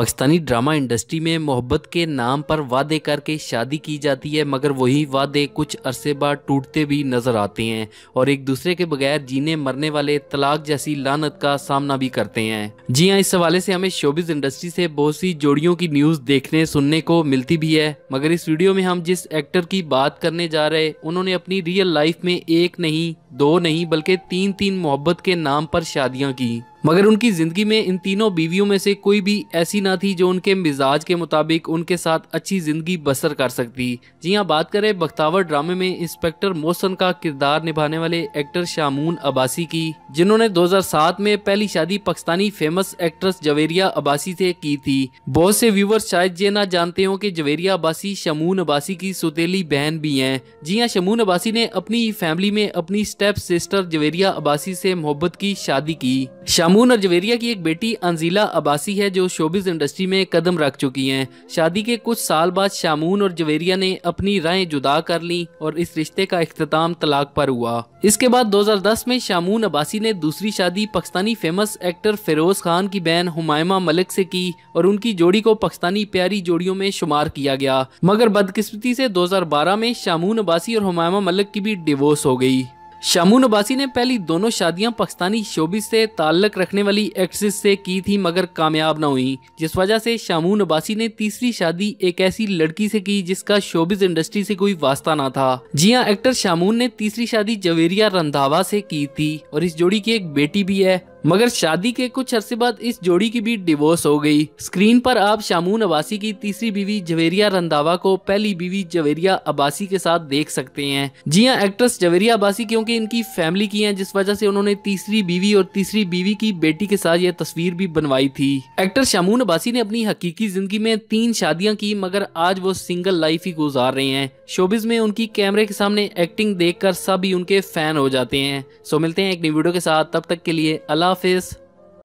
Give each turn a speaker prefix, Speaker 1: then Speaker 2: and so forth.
Speaker 1: Pakistani drama industry में मोहब्बत के नाम पर वादे करके शादी की जाती है मगर वही वादे कुछ अरसे बाद टूटते भी नज़र आते हैं और एक दूसरे के बगैर जीने मरने वाले तलाक जैसी लानत का सामना भी करते हैं जी हाँ इस हवाले से हमें शोबिज इंडस्ट्री से बहुत सी जोड़ियों की न्यूज़ देखने सुनने को मिलती भी है मगर इस वीडियो में हम जिस एक्टर की बात करने जा रहे उन्होंने अपनी रियल लाइफ में एक नहीं दो नहीं बल्कि तीन तीन मोहब्बत के नाम पर शादियां की मगर उनकी ज़िंदगी में इन तीनों बीवियों में से कोई भी ऐसी ना थी जो उनके मिजाज के मुताबिक उनके साथ अच्छी ज़िंदगी बसर कर सकती जी हाँ बात करें बख्तावर ड्रामे में इंस्पेक्टर मोहसन का किरदार निभाने वाले एक्टर शामून अबासी की जिन्होंने 2007 में पहली शादी पाकिस्तानी फेमस एक्ट्रेस जवेरिया अबासी से की थी बहुत से व्यूवर्स शायद ये ना जानते हो की जवेरिया अबासी शमून अबासी की सुतीली बहन भी है जी हाँ शमून अबासी ने अपनी फैमिली में अपनी स्टेप सिस्टर जवेरिया अबासी से मोहब्बत की शादी की शामून और जवेरिया की एक बेटी अंजिला अबासी है जो शोबिस इंडस्ट्री में कदम रख चुकी हैं शादी के कुछ साल बाद शामून और जवेरिया ने अपनी राय जुदा कर ली और इस रिश्ते का अख्ताम तलाक पर हुआ इसके बाद 2010 में शामून अबासी ने दूसरी शादी पाकिस्तानी फेमस एक्टर फिरोज खान की बहन हुमायमा मलिक से की और उनकी जोड़ी को पाकिस्तानी प्यारी जोड़ियों में शुमार किया गया मगर बदकिस्मती से 2012 में शामून अबासी और हुमायमा मलिक की भी डिवोर्स हो गई शामू नबासी ने पहली दोनों शादियां पाकिस्तानी शोबी से ताल्लक रखने वाली एक्ट्रेस से की थी मगर कामयाब न हुई जिस वजह से शामू नबासी ने तीसरी शादी एक ऐसी लड़की से की जिसका शोबिस इंडस्ट्री से कोई वास्ता ना था जी हां एक्टर शामून ने तीसरी शादी जवेरिया रंधावा से की थी और इस जोड़ी की एक बेटी भी है मगर शादी के कुछ अरसे बाद इस जोड़ी की भी डिवोर्स हो गई स्क्रीन पर आप शामून अबासी की तीसरी बीवी जवेरिया रंधावा को पहली बीवी जवेरिया अबासी के साथ देख सकते हैं जी हाँ एक्ट्रेस जवेरिया अबासी क्योंकि इनकी फैमिली की है जिस वजह से उन्होंने तीसरी बीवी और तीसरी बीवी की बेटी के साथ यह तस्वीर भी बनवाई थी एक्टर शामून अबासी ने अपनी हकीकी जिंदगी में तीन शादियां की मगर आज वो सिंगल लाइफ ही गुजार रहे हैं शोबिज में उनकी कैमरे के सामने एक्टिंग देख कर सभी उनके फैन हो जाते हैं सो मिलते हैं एक नई वीडियो के साथ तब तक के लिए अल्लाह office